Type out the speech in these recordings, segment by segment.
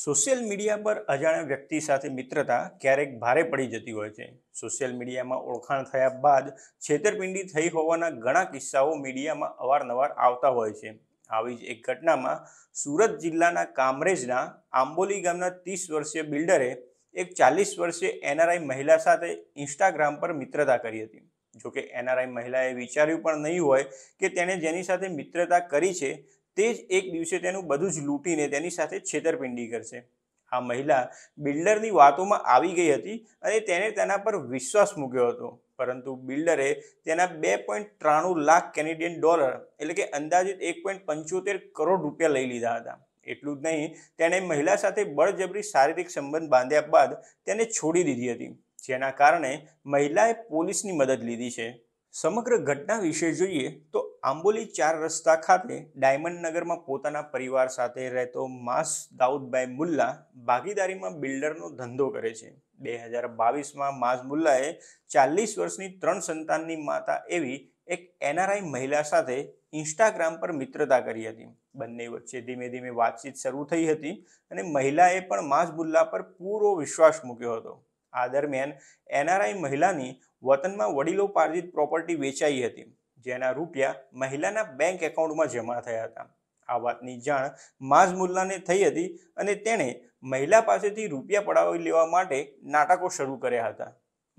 social media પર અજાણ્યા વ્યક્તિ સાથે મિત્રતા ક્યારેક ભારે પડી જતી હોય છે સોશિયલ મીડિયામાં ઓળખાણ થયા બાદ છેતરપિંડી થઈ હોવાના ઘણા કિસ્સાઓ મીડિયામાં અવારનવાર આવતા હોય છે આવી જ એક ઘટનામાં સુરત જિલ્લાના કામરેજના આંબોલી ગામના ત્રીસ વર્ષીય બિલ્ડરે એક ચાલીસ વર્ષીય એનઆરઆઈ મહિલા સાથે ઇન્સ્ટાગ્રામ પર મિત્રતા કરી હતી જોકે એનઆરઆઈ મહિલાએ વિચાર્યું પણ નહીં હોય કે તેણે જેની સાથે મિત્રતા કરી છે તે જ એક દિવસે તેનું બધું જ લૂંટીને તેની સાથે છેતરપિંડી કરશે આ મહિલા બિલ્ડરની વાતોમાં આવી ગઈ હતી અને તેણે તેના પર વિશ્વાસ મૂક્યો હતો પરંતુ બિલ્ડરે તેના બે પોઈન્ટ ત્રાણું લાખ કેનેડિયન ડોલર એટલે કે અંદાજિત એક પોઈન્ટ પંચોતેર કરોડ રૂપિયા લઈ લીધા હતા એટલું જ નહીં તેણે મહિલા સાથે બળજબરી શારીરિક સંબંધ બાંધ્યા બાદ તેને છોડી દીધી હતી જેના કારણે મહિલાએ પોલીસની મદદ લીધી છે સમગ્ર ઘટના વિશે જોઈએ તો આંબોલી ચાર રસ્તા ખાતે ડાયમંડ નગરમાં પોતાના પરિવાર સાથે રહેતો માસ દાઉદભાઈ મુલ્લા ભાગીદારીમાં બિલ્ડરનો ધંધો કરે છે બે હજાર બાવીસમાં માસ મુલ્લાએ ચાલીસ વર્ષની ત્રણ સંતાનની માતા એવી એક એનઆરઆઈ મહિલા સાથે ઇન્સ્ટાગ્રામ પર મિત્રતા કરી હતી બંને વચ્ચે ધીમે ધીમે વાતચીત શરૂ થઈ હતી અને મહિલાએ પણ માઝબુલ્લા પર પૂરો વિશ્વાસ મૂક્યો હતો આ દરમિયાન એનઆરઆઈ મહિલાની વતનમાં વડીલો પાર્જિત પ્રોપર્ટી વેચાઈ હતી જેના રૂપિયા મહિલાના બેંક એકાઉન્ટમાં જમા થયા હતા આ વાતની જાણ માઝમુલ્લાને થઈ હતી અને તેણે મહિલા પાસેથી રૂપિયા પડાવી લેવા માટે નાટકો શરૂ કર્યા હતા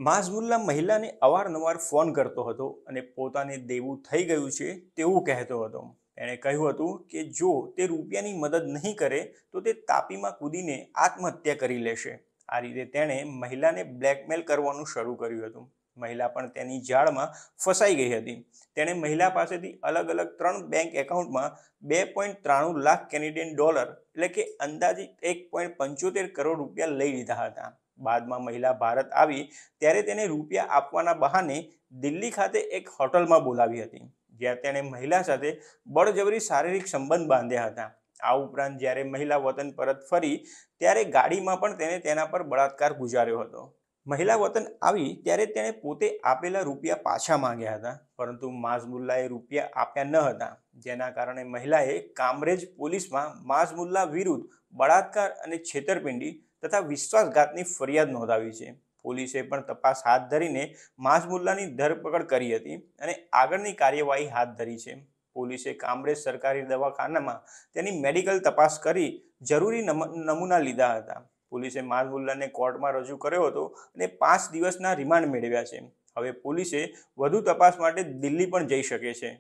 માઝમુલ્લા મહિલાને અવારનવાર ફોન કરતો હતો અને પોતાને દેવું થઈ ગયું છે તેવું કહેતો હતો એણે કહ્યું હતું કે જો તે રૂપિયાની મદદ નહીં કરે તો તે તાપીમાં કૂદીને આત્મહત્યા કરી લેશે આ રીતે તેણે મહિલાને બ્લેકમેલ કરવાનું શરૂ કર્યું હતું મહિલા પણ તેની જાળમાં ફસાઈ ગઈ હતી તેણે મહિલા પાસેથી અલગ અલગ ત્રણ બેંક એકાઉન્ટમાં બે પોઈન્ટ ત્રાણું લાખ કેનેડિયન ડોલર એટલે કે અંદાજિત એક પોઈન્ટ પંચોતેર કરોડ રૂપિયા લઈ લીધા હતા બાદમાં મહિલા ભારત આવી ત્યારે તેને રૂપિયા આપવાના બહાને દિલ્હી ખાતે એક હોટલમાં બોલાવી હતી જ્યાં તેણે મહિલા સાથે બળજબરી શારીરિક સંબંધ બાંધ્યા હતા આ ઉપરાંત જ્યારે મહિલા વતન પરત ફરી ત્યારે ગાડીમાં પણ તેણે તેના પર બળાત્કાર ગુજાર્યો હતો મહિલા વતન આવી ત્યારે તેણે પોતે આપેલા રૂપિયા પાછા માંગ્યા હતા પરંતુ માઝમુલ્લાએ રૂપિયા આપ્યા ન હતા જેના કારણે મહિલાએ કામરેજ પોલીસમાં માઝમુલ્લા વિરુદ્ધ બળાત્કાર અને છેતરપિંડી તથા વિશ્વાસઘાતની ફરિયાદ નોંધાવી છે પોલીસે પણ તપાસ હાથ ધરીને માઝમુલ્લાની ધરપકડ કરી હતી અને આગળની કાર્યવાહી હાથ ધરી છે પોલીસે કામરેજ સરકારી દવાખાનામાં તેની મેડિકલ તપાસ કરી જરૂરી નમૂના લીધા હતા પોલીસે માઝમુલ્લાને કોર્ટમાં રજૂ કર્યો હતો અને પાંચ દિવસના રિમાન્ડ મેળવ્યા છે હવે પોલીસે વધુ તપાસ માટે દિલ્હી પણ જઈ શકે છે